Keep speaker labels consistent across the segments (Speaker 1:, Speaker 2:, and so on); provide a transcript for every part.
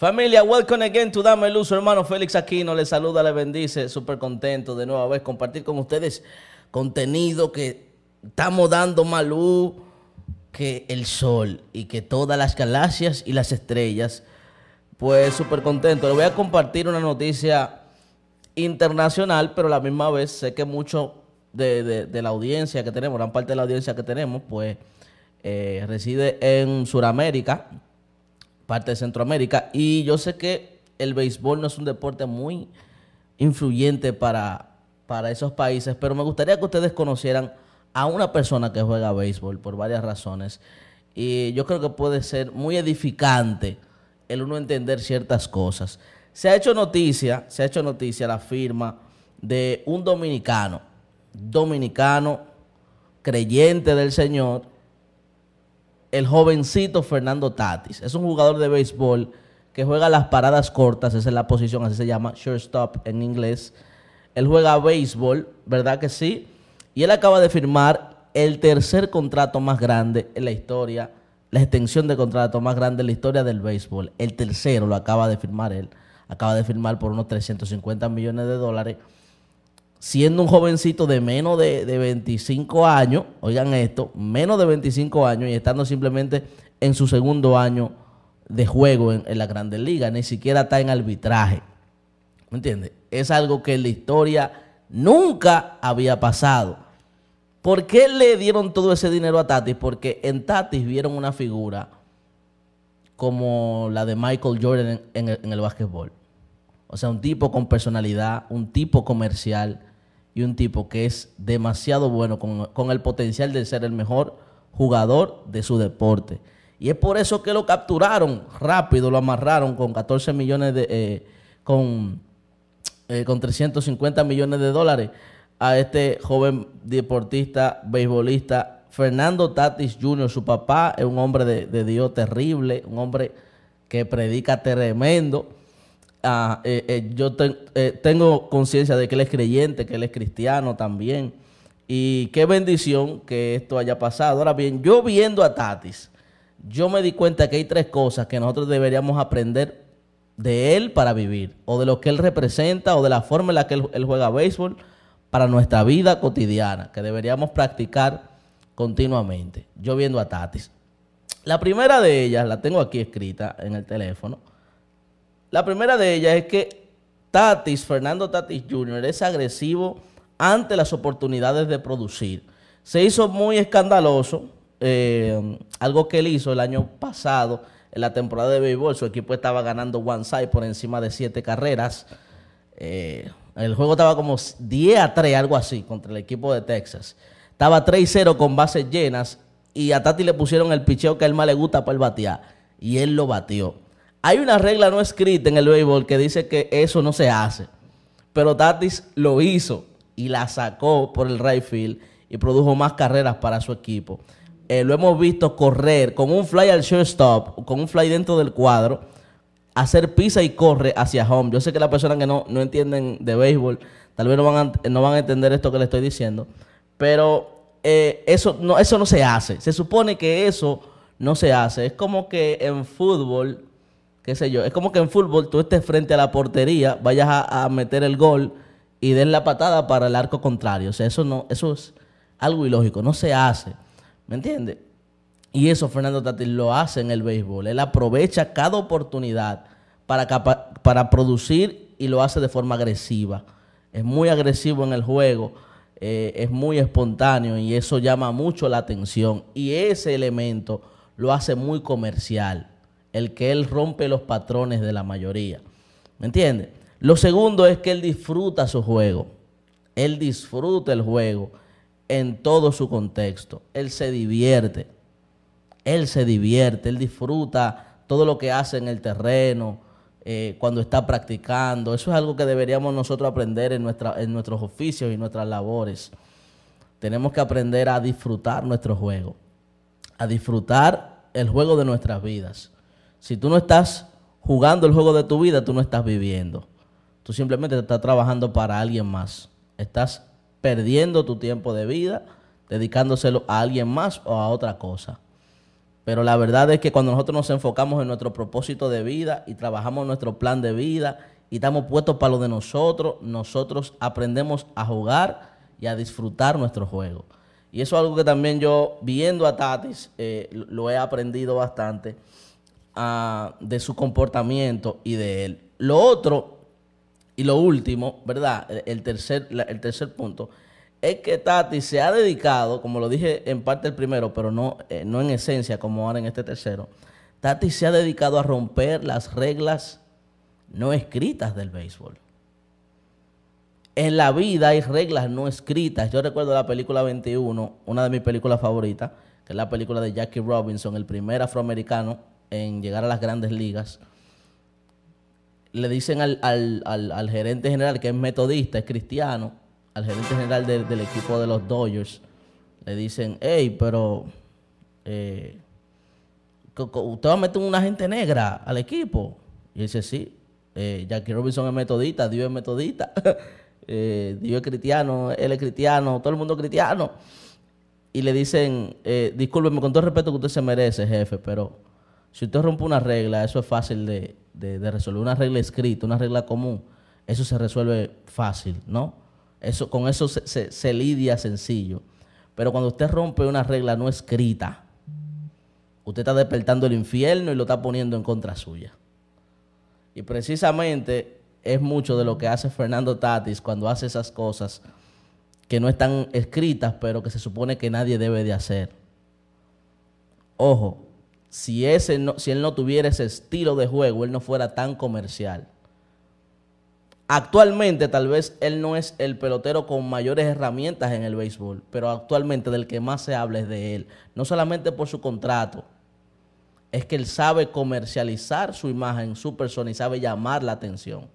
Speaker 1: Familia, welcome again to Dame Luz. Su hermano Félix Aquino les saluda, les bendice. Súper contento de nueva vez compartir con ustedes contenido que estamos dando más luz que el sol y que todas las galaxias y las estrellas. Pues súper contento. Les voy a compartir una noticia internacional, pero a la misma vez sé que mucho de, la audiencia que tenemos, gran parte de la audiencia que tenemos, pues eh, reside en Sudamérica parte de Centroamérica. Y yo sé que el béisbol no es un deporte muy influyente para, para esos países, pero me gustaría que ustedes conocieran a una persona que juega béisbol por varias razones. Y yo creo que puede ser muy edificante el uno entender ciertas cosas. Se ha hecho noticia, se ha hecho noticia la firma de un dominicano, dominicano creyente del Señor, el jovencito Fernando Tatis. Es un jugador de béisbol que juega las paradas cortas, esa es la posición, así se llama, shortstop en inglés. Él juega béisbol, ¿verdad que sí? Y él acaba de firmar el tercer contrato más grande en la historia, la extensión de contrato más grande en la historia del béisbol. El tercero lo acaba de firmar él. Acaba de firmar por unos 350 millones de dólares siendo un jovencito de menos de, 25 años, oigan esto, menos de 25 años y estando simplemente en su segundo año de juego en, la Grandes Liga, ni siquiera está en arbitraje. ¿Me entiendes? Es algo que en la historia nunca había pasado. ¿Por qué le dieron todo ese dinero a Tatis? Porque en Tatis vieron una figura como la de Michael Jordan en, el, en el básquetbol. O sea, un tipo con personalidad, un tipo comercial, y un tipo que es demasiado bueno con, el potencial de ser el mejor jugador de su deporte. Y es por eso que lo capturaron rápido, lo amarraron con 14 millones de... Eh, con, eh, con 350 millones de dólares a este joven deportista, beisbolista, Fernando Tatis Jr., su papá, es un hombre de, de Dios terrible, un hombre que predica tremendo ah, eh, eh, yo eh, tengo conciencia de que él es creyente, que él es cristiano también. Y qué bendición que esto haya pasado. Ahora bien, yo viendo a Tatis, yo me di cuenta que hay tres cosas que nosotros deberíamos aprender de él para vivir, o de lo que él representa, o de la forma en la que él juega béisbol para nuestra vida cotidiana, que deberíamos practicar continuamente. Yo viendo a Tatis. La primera de ellas la tengo aquí escrita en el teléfono. La primera de ellas es que Tatis, Fernando Tatis Jr., es agresivo ante las oportunidades de producir. Se hizo muy escandaloso, eh, algo que él hizo el año pasado en la temporada de béisbol. Su equipo estaba ganando one side por encima de siete carreras. Eh, el juego estaba como 10 a 3, algo así, contra el equipo de Texas. Estaba 3-0 con bases llenas y a Tatis le pusieron el picheo que a él más le gusta para el batear. Y él lo batió. Hay una regla no escrita en el béisbol que dice que eso no se hace. Pero Tatis lo hizo y la sacó por el right field y produjo más carreras para su equipo. Eh, lo hemos visto correr con un fly al shortstop, con un fly dentro del cuadro, hacer pisa y corre hacia home. Yo sé que las personas que no, entienden de béisbol tal vez no van, a, no van a entender esto que le estoy diciendo, pero eh, eso, no, eso no se hace. Se supone que eso no se hace. Es como que en fútbol yo. Es como que en fútbol tú estés frente a la portería, vayas a, meter el gol y des la patada para el arco contrario. O sea, eso, no, eso es algo ilógico, no se hace. ¿Me entiendes? Y eso Fernando Tatis lo hace en el béisbol. Él aprovecha cada oportunidad para, para producir y lo hace de forma agresiva. Es muy agresivo en el juego, eh, es muy espontáneo y eso llama mucho la atención. Y ese elemento lo hace muy comercial el que él rompe los patrones de la mayoría. ¿Me entiendes? Lo segundo es que él disfruta su juego. Él disfruta el juego en todo su contexto. Él se divierte. Él se divierte, él disfruta todo lo que hace en el terreno, eh, cuando está practicando. Eso es algo que deberíamos nosotros aprender en, en nuestros oficios y nuestras labores. Tenemos que aprender a disfrutar nuestro juego, a disfrutar el juego de nuestras vidas. Si tú no estás jugando el juego de tu vida, tú no estás viviendo. Tú simplemente estás trabajando para alguien más. Estás perdiendo tu tiempo de vida, dedicándoselo a alguien más o a otra cosa. Pero la verdad es que cuando nosotros nos enfocamos en nuestro propósito de vida y trabajamos nuestro plan de vida y estamos puestos para lo de nosotros, nosotros aprendemos a jugar y a disfrutar nuestro juego. Y eso es algo que también yo, viendo a Tatis, eh, lo he aprendido bastante de su comportamiento y de él. Lo otro, y lo último, ¿verdad? El tercer, el tercer punto, es que Tati se ha dedicado, como lo dije en parte el primero, pero no, eh, no en esencia como ahora en este tercero, Tati se ha dedicado a romper las reglas no escritas del béisbol. En la vida hay reglas no escritas. Yo recuerdo la película 21, una de mis películas favoritas, que es la película de Jackie Robinson, el primer afroamericano en llegar a las grandes ligas, le dicen al, gerente general, que es metodista, es cristiano, al gerente general del equipo de los Dodgers, le dicen, hey, pero eh, usted va a meter una gente negra al equipo. Y dice, sí, eh, Jackie Robinson es metodista, Dios es metodista, eh, Dios es cristiano, él es cristiano, todo el mundo es cristiano. Y le dicen, eh, discúlpeme, con todo respeto que usted se merece, jefe, pero si usted rompe una regla, eso es fácil de, resolver. Una regla escrita, una regla común, eso se resuelve fácil, ¿no? Eso, con eso se, se lidia sencillo. Pero cuando usted rompe una regla no escrita, usted está despertando el infierno y lo está poniendo en contra suya. Y precisamente es mucho de lo que hace Fernando Tatis cuando hace esas cosas que no están escritas, pero que se supone que nadie debe de hacer. Ojo, si, él no tuviera ese estilo de juego, él no fuera tan comercial. Actualmente tal vez él no es el pelotero con mayores herramientas en el béisbol, pero actualmente del que más se habla es de él, no solamente por su contrato, es que él sabe comercializar su imagen, su persona y sabe llamar la atención,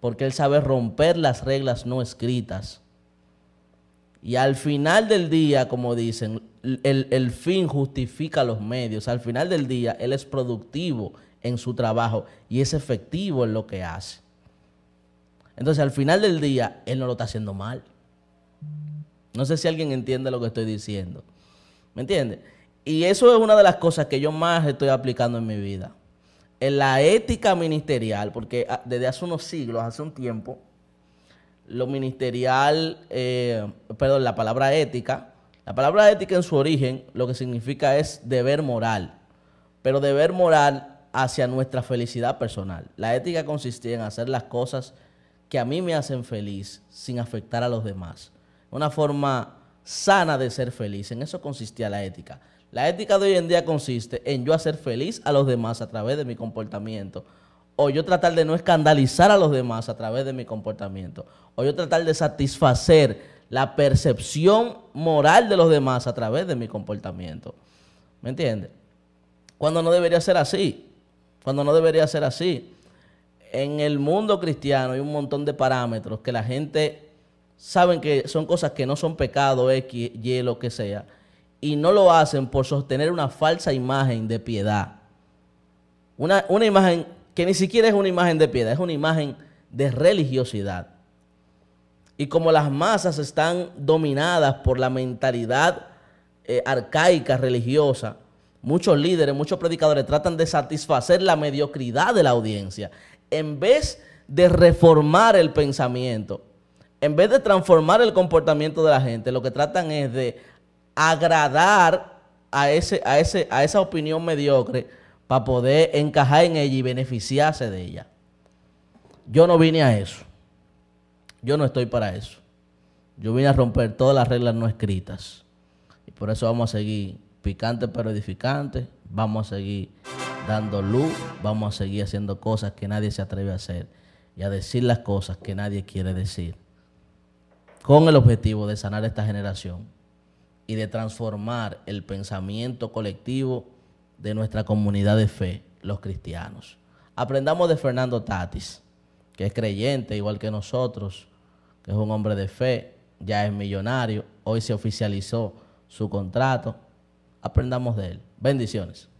Speaker 1: porque él sabe romper las reglas no escritas. Y al final del día, como dicen, el, fin justifica los medios. Al final del día, él es productivo en su trabajo y es efectivo en lo que hace. Entonces, al final del día, él no lo está haciendo mal. No sé si alguien entiende lo que estoy diciendo. ¿Me entiende? Y eso es una de las cosas que yo más estoy aplicando en mi vida. En la ética ministerial, porque ah, desde hace unos siglos, hace un tiempo, lo ministerial, eh, perdón, la palabra ética, la palabra ética en su origen lo que significa es deber moral, pero deber moral hacia nuestra felicidad personal. La ética consistía en hacer las cosas que a mí me hacen feliz sin afectar a los demás. Una forma sana de ser feliz, en eso consistía la ética. La ética de hoy en día consiste en yo hacer feliz a los demás a través de mi comportamiento, o yo tratar de no escandalizar a los demás a través de mi comportamiento, o yo tratar de satisfacer la percepción moral de los demás a través de mi comportamiento. ¿Me entiendes? Cuando no debería ser así. Cuando no debería ser así. En el mundo cristiano hay un montón de parámetros que la gente saben que son cosas que no son pecado, X, Y, lo que sea, y no lo hacen por sostener una falsa imagen de piedad. Una, una imagen que ni siquiera es una imagen de piedad, es una imagen de religiosidad. Y como las masas están dominadas por la mentalidad eh, arcaica, religiosa, muchos líderes, muchos predicadores tratan de satisfacer la mediocridad de la audiencia en vez de reformar el pensamiento. En vez de transformar el comportamiento de la gente, lo que tratan es de agradar a, ese, a, ese, a esa opinión mediocre para poder encajar en ella y beneficiarse de ella. Yo no vine a eso. Yo no estoy para eso. Yo vine a romper todas las reglas no escritas. Y por eso vamos a seguir picantes pero edificante. Vamos a seguir dando luz. Vamos a seguir haciendo cosas que nadie se atreve a hacer. Y a decir las cosas que nadie quiere decir. Con el objetivo de sanar esta generación y de transformar el pensamiento colectivo de nuestra comunidad de fe, los cristianos. Aprendamos de Fernando Tatis, que es creyente igual que nosotros que es un hombre de fe, ya es millonario, hoy se oficializó su contrato. Aprendamos de él. Bendiciones.